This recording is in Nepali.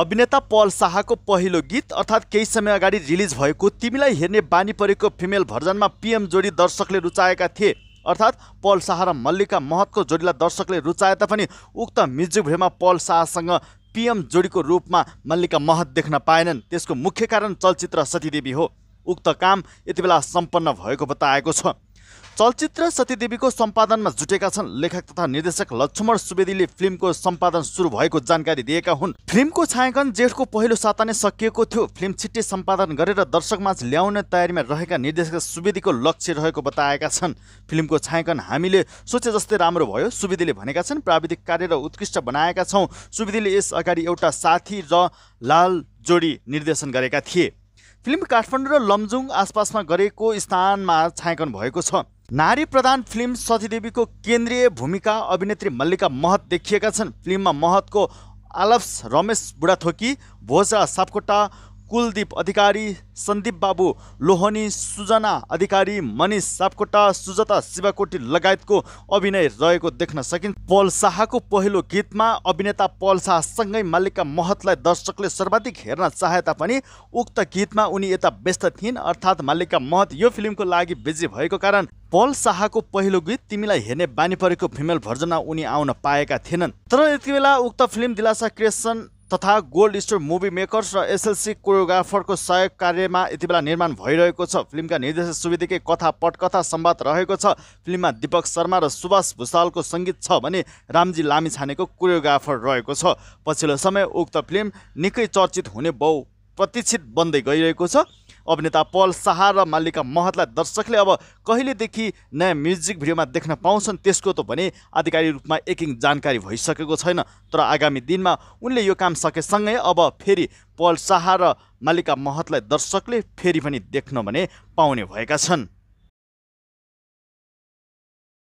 अभिनेता पल शाहको पहिलो गीत अर्थात् केही समय अगाडि रिलिज भएको तिमीलाई हेर्ने बानी परेको फिमेल भर्जनमा पिएम जोडी दर्शकले रुचाएका थिए अर्थात् पल शाह र मल्लिका महतको जोडीलाई दर्शकले रुचाए तापनि उक्त म्युजिक भिडियोमा पल शाहसँग पिएम जोडीको रूपमा मल्लिका महत देख्न पाएनन् त्यसको मुख्य कारण चलचित्र सतीदेवी हो उक्त काम यति बेला सम्पन्न भएको बताएको छ चलचित्र सतीदेवीको सम्पादनमा जुटेका छन् लेखक तथा निर्देशक लक्ष्मण सुवेदीले फिल्मको सम्पादन सुरु भएको जानकारी दिएका हुन् फिल्मको छायाङ्कन जेठको पहिलो साता नै सकिएको थियो फिल्म छिट्टै सम्पादन गरेर दर्शकमाझ ल्याउने तयारीमा रहेका निर्देशक सुवेदीको लक्ष्य रहेको बताएका छन् फिल्मको छायाङ्कन हामीले सोचे जस्तै राम्रो भयो सुवेदीले भनेका छन् प्राविधिक कार्य र उत्कृष्ट बनाएका छौँ सुवेदीले यस अगाडि एउटा साथी र लाल जोडी निर्देशन गरेका थिए फिल्म काठमाडौँ र लमजुङ आसपासमा गरेको स्थानमा छायाङ्कन भएको छ नारी प्रधान फिल्म सतीदेवीको केन्द्रीय भूमिका अभिनेत्री मल्लिका महत देखिएका छन् फिल्ममा महतको आलप्स रमेश बुढाथोकी भोजरा सापकोटा कुलदीप अधिकारी सन्दीप बाबु लोहनी सुजना अधिकारी मनिष सापकोटा सुजता शिवाकोटी लगायतको अभिनय रहेको देख्न सकिन् पल शाहको पहिलो गीतमा अभिनेता पल शाहसँगै मल्लिका महतलाई दर्शकले सर्वाधिक हेर्न चाहे तापनि उक्त गीतमा उनी यता व्यस्त थिइन् अर्थात् मल्लिका महत यो फिल्मको लागि बिजी भएको कारण पल शाहको पहिलो गीत तिमीलाई हेर्ने बानी परेको फिमेल भर्जनमा उनी आउन पाएका थिएनन् तर यति बेला उक्त फिल्म दिलासा क्रिएसन तथा गोल्ड स्टोर मुभी मेकर्स र एसएलसी कोरियोग्राफरको सहयोग कार्यमा यति बेला निर्माण भइरहेको छ फिल्मका निर्देशक सुविधिकै कथा पटकथा सम्वाद रहेको छ फिल्ममा दीपक शर्मा र सुभाष भुषालको सङ्गीत छ भने रामजी लामिछानेको कोरियोग्राफर रहेको छ पछिल्लो समय उक्त फिल्म निकै चर्चित हुने बहुप्रतीक्षित बन्दै गइरहेको छ अभिनेता पल शाह र मालिका महतलाई दर्शकले अब कहिलेदेखि नयाँ म्युजिक भिडियोमा देख्न पाउँछन् त्यसको त भने आधिकारिक रूपमा एकिङ जानकारी भइसकेको छैन तर आगामी दिनमा उनले यो काम सकेसँगै अब फेरि पल शाह र मालिका महतलाई दर्शकले फेरि पनि देख्न भने पाउने भएका छन्